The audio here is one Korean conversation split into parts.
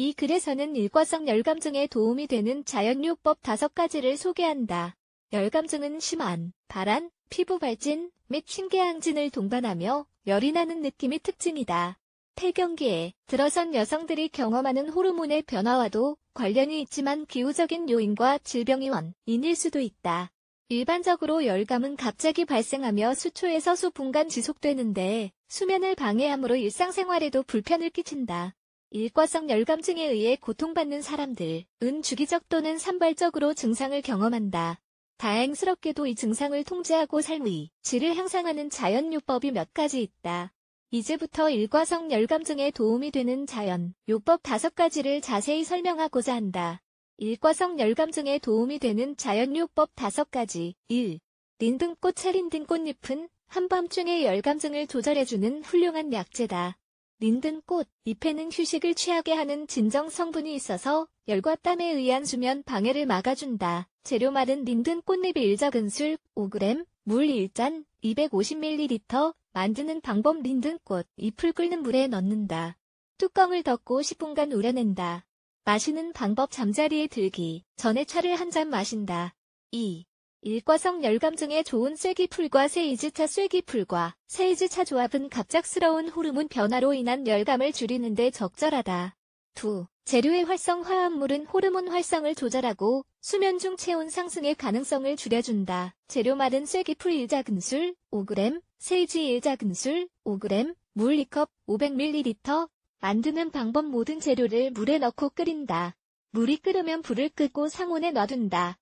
이 글에서는 일과성 열감증에 도움이 되는 자연요법 5가지를 소개한다. 열감증은 심한, 발한, 피부 발진 및 심계항진을 동반하며 열이 나는 느낌이 특징이다. 폐경기에 들어선 여성들이 경험하는 호르몬의 변화와도 관련이 있지만 기후적인 요인과 질병의 원인일 수도 있다. 일반적으로 열감은 갑자기 발생하며 수초에서 수분간 지속되는데 수면을 방해함으로 일상생활에도 불편을 끼친다. 일과성 열감증에 의해 고통받는 사람들은 주기적 또는 산발적으로 증상을 경험한다. 다행스럽게도 이 증상을 통제하고 삶의 질을 향상하는 자연요법이 몇 가지 있다. 이제부터 일과성 열감증에 도움이 되는 자연요법 다섯 가지를 자세히 설명하고자 한다. 일과성 열감증에 도움이 되는 자연요법 다섯 가지 1. 린등꽃 차린 등꽃잎은 한밤중에 열감증을 조절해주는 훌륭한 약재다. 린든꽃 잎에는 휴식을 취하게 하는 진정 성분이 있어서 열과 땀에 의한 수면 방해를 막아준다. 재료 말은 린든 꽃잎 1작은술 5g, 물 1잔, 250ml, 만드는 방법 린든 꽃 잎을 끓는 물에 넣는다. 뚜껑을 덮고 10분간 우려낸다. 마시는 방법 잠자리에 들기 전에 차를 한 잔 마신다. 2. 일과성 열감 중에 좋은 쐐기풀과 세이지차 쐐기풀과 세이지차 조합은 갑작스러운 호르몬 변화로 인한 열감을 줄이는데 적절하다. 2. 재료의 활성 화합물은 호르몬 활성을 조절하고 수면 중 체온 상승의 가능성을 줄여준다. 재료 말은 쐐기풀 1자근술 5g, 세이지 1자근술 5g, 물 2컵 500ml 만드는 방법 모든 재료를 물에 넣고 끓인다. 물이 끓으면 불을 끄고 상온에 놔둔다.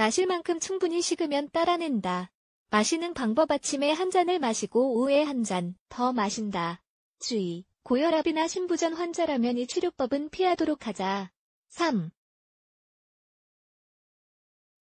마실 만큼 충분히 식으면 따라낸다. 마시는 방법 아침에 한 잔을 마시고 오후에 한 잔 더 마신다. 주의, 고혈압이나 신부전 환자라면 이 치료법은 피하도록 하자. 3.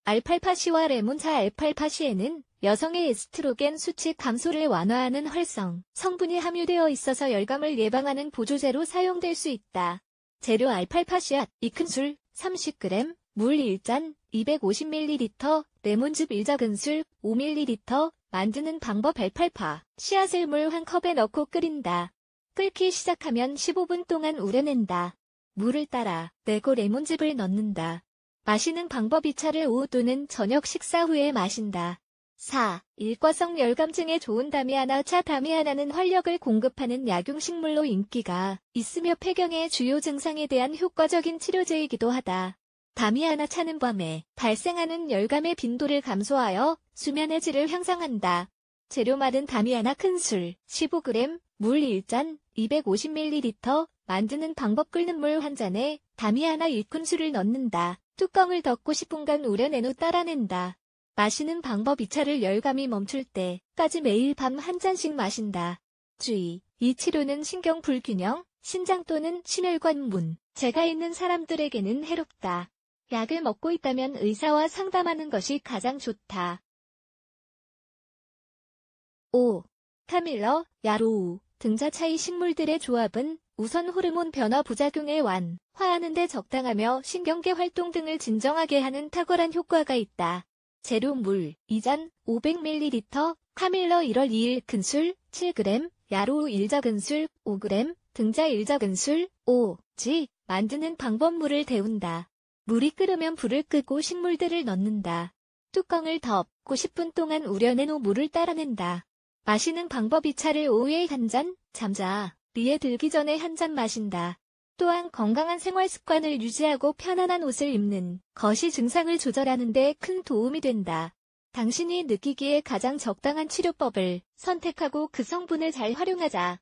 알팔파시와 레몬사 알팔파시에는 여성의 에스트로겐 수치 감소를 완화하는 활성 성분이 함유되어 있어서 열감을 예방하는 보조제로 사용될 수 있다. 재료 알팔파시앗 2큰술 30g, 물 1잔, 250ml, 레몬즙 1작은술 5ml, 만드는 방법 알팔파, 씨앗을 물 한 컵에 넣고 끓인다. 끓기 시작하면 15분 동안 우려낸다. 물을 따라 내고 레몬즙을 넣는다. 마시는 방법이 차를 오후 또는 저녁 식사 후에 마신다. 4. 일과성 열감증에 좋은 다미아나 차 다미아나는 활력을 공급하는 약용식물로 인기가 있으며 폐경의 주요 증상에 대한 효과적인 치료제이기도 하다. 담이 하나 차는 밤에 발생하는 열감의 빈도를 감소하여 수면의 질을 향상한다. 재료 말은 담이 하나 큰술 15g, 물 1잔, 250ml, 만드는 방법 끓는 물 한 잔에 담이 하나 1큰술을 넣는다. 뚜껑을 덮고 10분간 우려낸 후 따라낸다. 마시는 방법 2차를 열감이 멈출 때까지 매일 밤 한 잔씩 마신다. 주의, 이 치료는 신경 불균형, 신장 또는 심혈관 문, 제가 있는 사람들에게는 해롭다. 약을 먹고 있다면 의사와 상담하는 것이 가장 좋다. 5. 카밀러, 야로우 등자 차이 식물들의 조합은 우선 호르몬 변화 부작용에 완화하는 데 적당하며 신경계 활동 등을 진정하게 하는 탁월한 효과가 있다. 재료물 이잔 500ml, 카밀러 1월 2일 근술 7g, 야로우 1자 근술 5g, 등자 1자 근술 5g 만드는 방법물을 데운다. 물이 끓으면 불을 끄고 식물들을 넣는다. 뚜껑을 덮고 10분 동안 우려낸 후 물을 따라낸다. 마시는 방법이 차를 오후에 한 잔, 잠자, 리에 들기 전에 한 잔 마신다. 또한 건강한 생활 습관을 유지하고 편안한 옷을 입는 것이 증상을 조절하는 데 큰 도움이 된다. 당신이 느끼기에 가장 적당한 치료법을 선택하고 그 성분을 잘 활용하자.